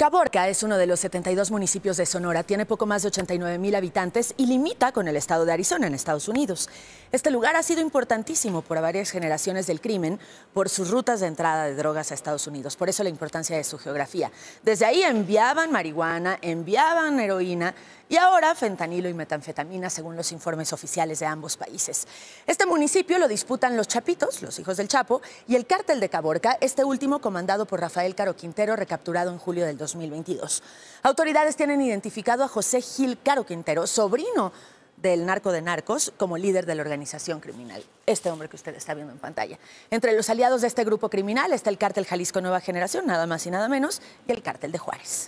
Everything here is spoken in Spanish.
Caborca es uno de los 72 municipios de Sonora, tiene poco más de 89 mil habitantes y limita con el estado de Arizona, en Estados Unidos. Este lugar ha sido importantísimo por varias generaciones del crimen por sus rutas de entrada de drogas a Estados Unidos, por eso la importancia de su geografía. Desde ahí enviaban marihuana, enviaban heroína y ahora fentanilo y metanfetamina, según los informes oficiales de ambos países. Este municipio lo disputan los Chapitos, los hijos del Chapo, y el cártel de Caborca, este último comandado por Rafael Caro Quintero, recapturado en julio del 2020. 2022. Autoridades tienen identificado a José Gil Caro Quintero, sobrino del narco de narcos como líder de la organización criminal, este hombre que usted está viendo en pantalla. Entre los aliados de este grupo criminal está el cártel Jalisco Nueva Generación, nada más y nada menos, y el cártel de Juárez.